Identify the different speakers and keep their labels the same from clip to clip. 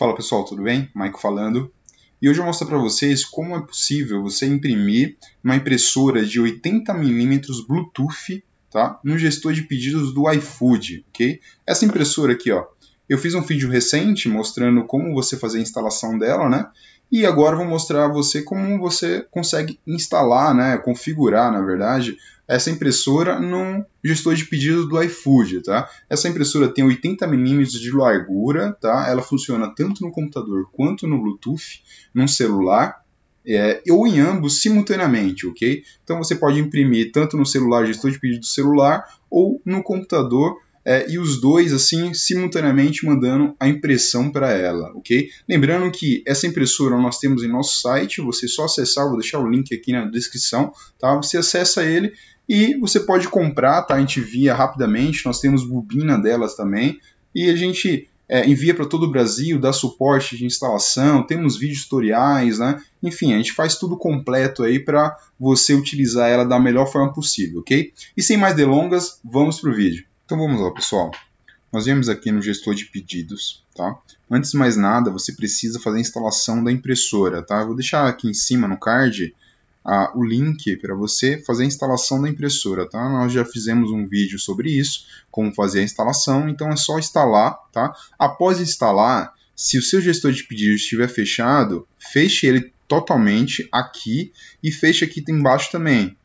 Speaker 1: Fala pessoal, tudo bem? Maico falando. E hoje eu mostro para vocês como é possível você imprimir uma impressora de 80mm Bluetooth tá? no gestor de pedidos do iFood. Okay? Essa impressora aqui, ó, eu fiz um vídeo recente mostrando como você fazer a instalação dela, né? E agora vou mostrar a você como você consegue instalar, né, configurar, na verdade, essa impressora num gestor de pedidos do iFood, tá? Essa impressora tem 80 mm de largura, tá? Ela funciona tanto no computador quanto no Bluetooth, num celular, é, ou em ambos simultaneamente, ok? Então você pode imprimir tanto no celular, gestor de pedido do celular, ou no computador, é, e os dois, assim, simultaneamente mandando a impressão para ela, ok? Lembrando que essa impressora nós temos em nosso site, você só acessar, vou deixar o link aqui na descrição, tá? Você acessa ele e você pode comprar, tá? A gente via rapidamente, nós temos bobina delas também, e a gente é, envia para todo o Brasil, dá suporte de instalação, temos vídeos tutoriais, né? Enfim, a gente faz tudo completo aí para você utilizar ela da melhor forma possível, ok? E sem mais delongas, vamos para o vídeo. Então vamos lá, pessoal. Nós viemos aqui no gestor de pedidos, tá? Antes de mais nada, você precisa fazer a instalação da impressora, tá? Eu vou deixar aqui em cima no card a, o link para você fazer a instalação da impressora, tá? Nós já fizemos um vídeo sobre isso, como fazer a instalação, então é só instalar, tá? Após instalar, se o seu gestor de pedidos estiver fechado, feche ele totalmente aqui e feche aqui embaixo também,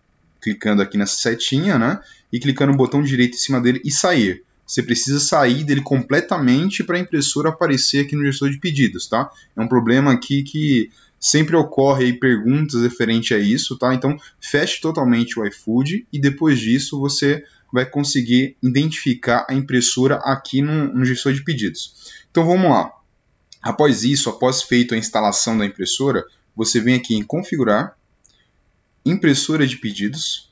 Speaker 1: clicando aqui nessa setinha, né? E clicando no botão direito em cima dele e sair. Você precisa sair dele completamente para a impressora aparecer aqui no gestor de pedidos, tá? É um problema aqui que sempre ocorre aí perguntas referente a isso, tá? Então, feche totalmente o iFood e depois disso você vai conseguir identificar a impressora aqui no, no gestor de pedidos. Então, vamos lá. Após isso, após feito a instalação da impressora, você vem aqui em configurar impressora de pedidos.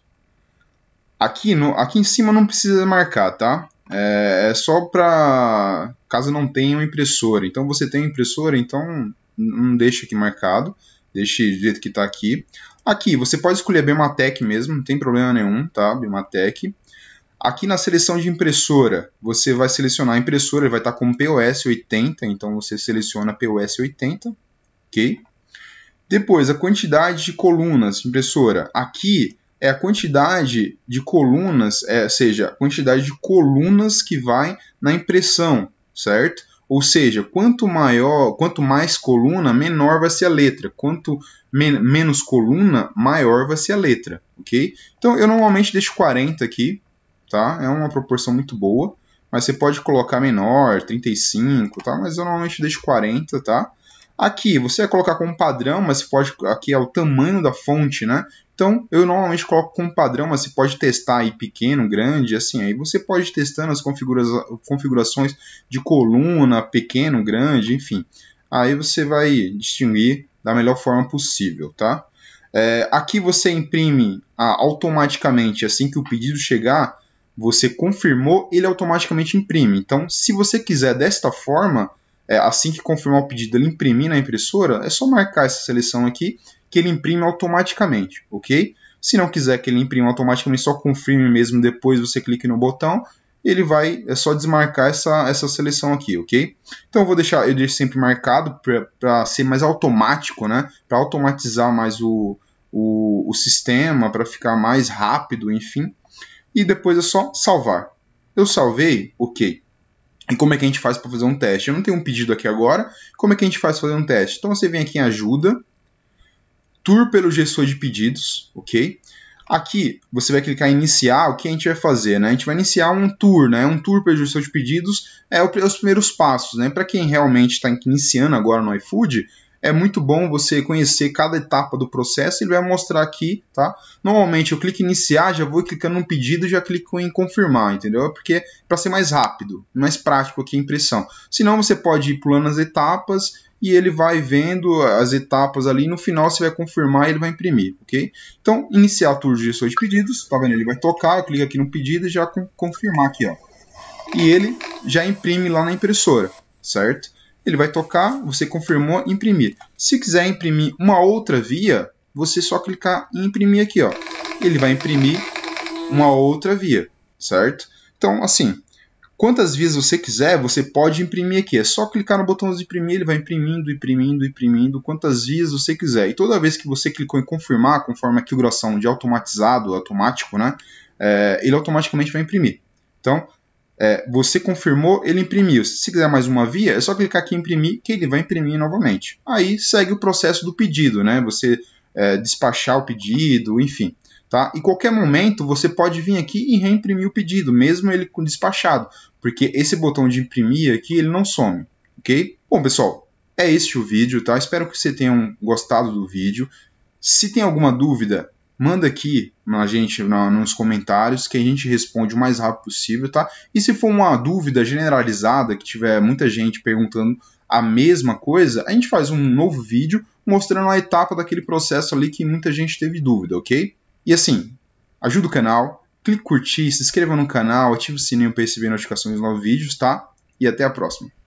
Speaker 1: Aqui, no, aqui em cima não precisa marcar, tá? É, é só para caso não tenha uma impressora. Então você tem impressora, então não deixa aqui marcado, deixe do jeito que está aqui. Aqui você pode escolher a Bematec mesmo, não tem problema nenhum, tá? Bematec. Aqui na seleção de impressora, você vai selecionar a impressora, vai estar tá com POS 80, então você seleciona POS 80, ok? Depois, a quantidade de colunas impressora. Aqui é a quantidade de colunas, é, seja, a quantidade de colunas que vai na impressão, certo? Ou seja, quanto maior, quanto mais coluna, menor vai ser a letra. Quanto men menos coluna, maior vai ser a letra, ok? Então, eu normalmente deixo 40 aqui, tá? É uma proporção muito boa, mas você pode colocar menor, 35, tá? Mas eu normalmente deixo 40, tá? Aqui você vai colocar como padrão, mas você pode. Aqui é o tamanho da fonte, né? Então eu normalmente coloco como padrão, mas você pode testar aí pequeno, grande, assim. Aí você pode testando as configura configurações de coluna, pequeno, grande, enfim. Aí você vai distinguir da melhor forma possível, tá? É, aqui você imprime ah, automaticamente assim que o pedido chegar. Você confirmou, ele automaticamente imprime. Então, se você quiser desta forma, é, assim que confirmar o pedido, ele imprimir na impressora, é só marcar essa seleção aqui que ele imprime automaticamente, ok? Se não quiser que ele imprima automaticamente, só confirme mesmo depois você clica no botão, ele vai é só desmarcar essa, essa seleção aqui, ok? Então eu vou deixar, eu deixo sempre marcado para ser mais automático, né? Para automatizar mais o, o, o sistema, para ficar mais rápido, enfim. E depois é só salvar. Eu salvei, ok. E como é que a gente faz para fazer um teste? Eu não tenho um pedido aqui agora. Como é que a gente faz para fazer um teste? Então você vem aqui em ajuda, tour pelo gestor de pedidos, ok? Aqui você vai clicar em iniciar. O que a gente vai fazer? Né? A gente vai iniciar um tour, né? Um tour pelo gestor de pedidos é os primeiros passos, né? Para quem realmente está iniciando agora no iFood, é muito bom você conhecer cada etapa do processo. Ele vai mostrar aqui, tá? Normalmente eu clico em iniciar, já vou clicando no pedido, já clico em confirmar, entendeu? Porque para ser mais rápido, mais prático aqui a impressão. Senão você pode ir pulando as etapas e ele vai vendo as etapas ali. No final você vai confirmar e ele vai imprimir, ok? Então, iniciar a tour de gestão de pedidos, tá vendo? Ele vai tocar, eu clico aqui no pedido e já confirmar aqui, ó. E ele já imprime lá na impressora, certo? ele vai tocar, você confirmou, imprimir. Se quiser imprimir uma outra via, você só clicar em imprimir aqui, ó. Ele vai imprimir uma outra via, certo? Então, assim, quantas vias você quiser, você pode imprimir aqui. É só clicar no botão de imprimir, ele vai imprimindo, imprimindo, imprimindo, quantas vias você quiser. E toda vez que você clicou em confirmar, conforme o configuração de automatizado, automático, né? É, ele automaticamente vai imprimir. Então, é, você confirmou, ele imprimiu. Se quiser mais uma via, é só clicar aqui em imprimir que ele vai imprimir novamente. Aí segue o processo do pedido, né? Você é, despachar o pedido, enfim. Tá? E qualquer momento você pode vir aqui e reimprimir o pedido, mesmo ele com despachado, porque esse botão de imprimir aqui ele não some, ok? Bom pessoal, é este o vídeo, tá? Espero que vocês tenham gostado do vídeo. Se tem alguma dúvida, manda aqui na gente na, nos comentários que a gente responde o mais rápido possível, tá? E se for uma dúvida generalizada, que tiver muita gente perguntando a mesma coisa, a gente faz um novo vídeo mostrando a etapa daquele processo ali que muita gente teve dúvida, ok? E assim, ajuda o canal, clique curtir, se inscreva no canal, ative o sininho para receber notificações de novos vídeos, tá? E até a próxima.